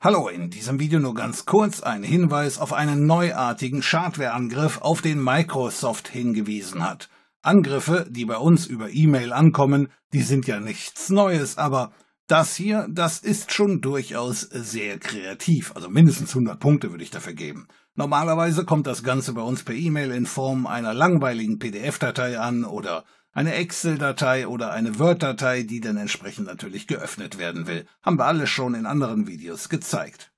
Hallo, in diesem Video nur ganz kurz ein Hinweis auf einen neuartigen Schadwareangriff, auf den Microsoft hingewiesen hat. Angriffe, die bei uns über E-Mail ankommen, die sind ja nichts Neues, aber das hier, das ist schon durchaus sehr kreativ. Also mindestens 100 Punkte würde ich dafür geben. Normalerweise kommt das Ganze bei uns per E-Mail in Form einer langweiligen PDF-Datei an oder eine Excel-Datei oder eine Word-Datei, die dann entsprechend natürlich geöffnet werden will. Haben wir alles schon in anderen Videos gezeigt.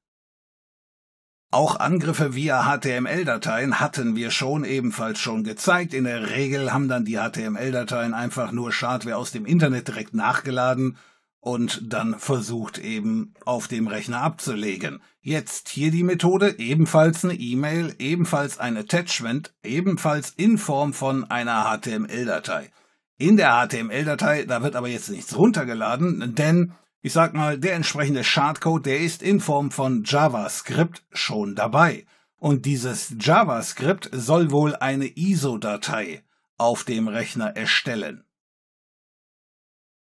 Auch Angriffe via HTML-Dateien hatten wir schon ebenfalls schon gezeigt. In der Regel haben dann die HTML-Dateien einfach nur Schadware aus dem Internet direkt nachgeladen und dann versucht eben auf dem Rechner abzulegen. Jetzt hier die Methode, ebenfalls eine E-Mail, ebenfalls ein Attachment, ebenfalls in Form von einer HTML-Datei. In der HTML-Datei, da wird aber jetzt nichts runtergeladen, denn ich sag mal, der entsprechende Schadcode, der ist in Form von JavaScript schon dabei. Und dieses JavaScript soll wohl eine ISO-Datei auf dem Rechner erstellen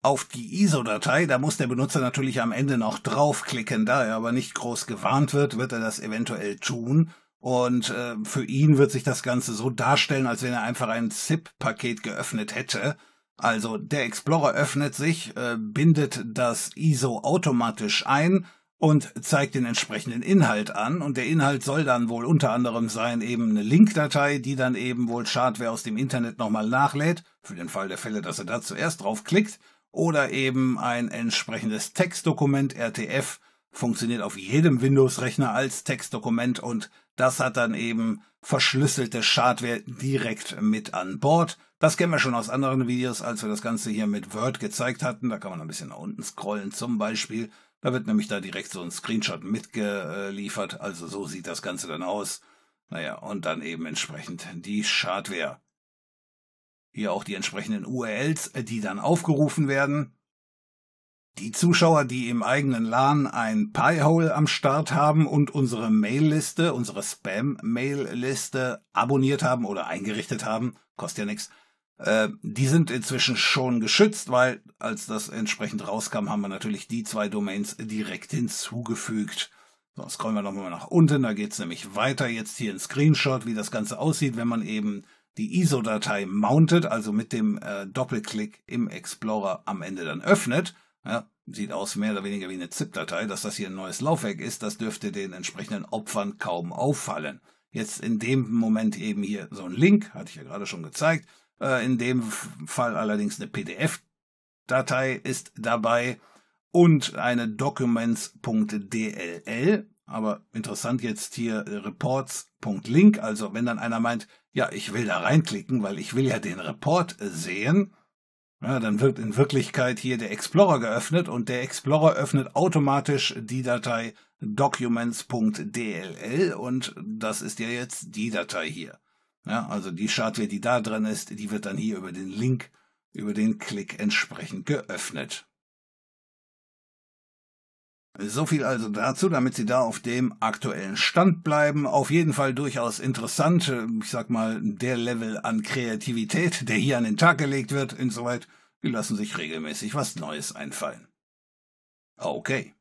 auf die ISO-Datei, da muss der Benutzer natürlich am Ende noch draufklicken. Da er aber nicht groß gewarnt wird, wird er das eventuell tun. Und äh, für ihn wird sich das Ganze so darstellen, als wenn er einfach ein ZIP-Paket geöffnet hätte. Also der Explorer öffnet sich, äh, bindet das ISO automatisch ein und zeigt den entsprechenden Inhalt an. Und der Inhalt soll dann wohl unter anderem sein eben eine Linkdatei, die dann eben wohl Schadware aus dem Internet nochmal nachlädt, für den Fall der Fälle, dass er da zuerst draufklickt oder eben ein entsprechendes Textdokument RTF funktioniert auf jedem Windows-Rechner als Textdokument und das hat dann eben verschlüsselte Schadware direkt mit an Bord. Das kennen wir schon aus anderen Videos, als wir das Ganze hier mit Word gezeigt hatten. Da kann man ein bisschen nach unten scrollen zum Beispiel. Da wird nämlich da direkt so ein Screenshot mitgeliefert. Also so sieht das Ganze dann aus. Naja, und dann eben entsprechend die Schadware hier auch die entsprechenden URLs, äh, die dann aufgerufen werden. Die Zuschauer, die im eigenen LAN ein Piehole am Start haben und unsere Mail-Liste, unsere Spam-Mail-Liste abonniert haben oder eingerichtet haben, kostet ja nichts, äh, die sind inzwischen schon geschützt, weil als das entsprechend rauskam, haben wir natürlich die zwei Domains direkt hinzugefügt. So, Sonst scrollen wir nochmal nach unten, da geht's nämlich weiter jetzt hier in Screenshot, wie das Ganze aussieht, wenn man eben die ISO-Datei mountet, also mit dem äh, Doppelklick im Explorer am Ende dann öffnet. Ja, sieht aus mehr oder weniger wie eine ZIP-Datei. Dass das hier ein neues Laufwerk ist, das dürfte den entsprechenden Opfern kaum auffallen. Jetzt in dem Moment eben hier so ein Link, hatte ich ja gerade schon gezeigt. Äh, in dem Fall allerdings eine PDF-Datei ist dabei und eine Documents.dll aber interessant jetzt hier äh, reports.link, also wenn dann einer meint, ja, ich will da reinklicken, weil ich will ja den Report äh, sehen, ja, dann wird in Wirklichkeit hier der Explorer geöffnet und der Explorer öffnet automatisch die Datei documents.dll und das ist ja jetzt die Datei hier. Ja, also die Schadware, die da drin ist, die wird dann hier über den Link, über den Klick entsprechend geöffnet. So viel also dazu, damit Sie da auf dem aktuellen Stand bleiben. Auf jeden Fall durchaus interessant, äh, ich sag mal, der Level an Kreativität, der hier an den Tag gelegt wird, insoweit, die lassen sich regelmäßig was Neues einfallen. Okay.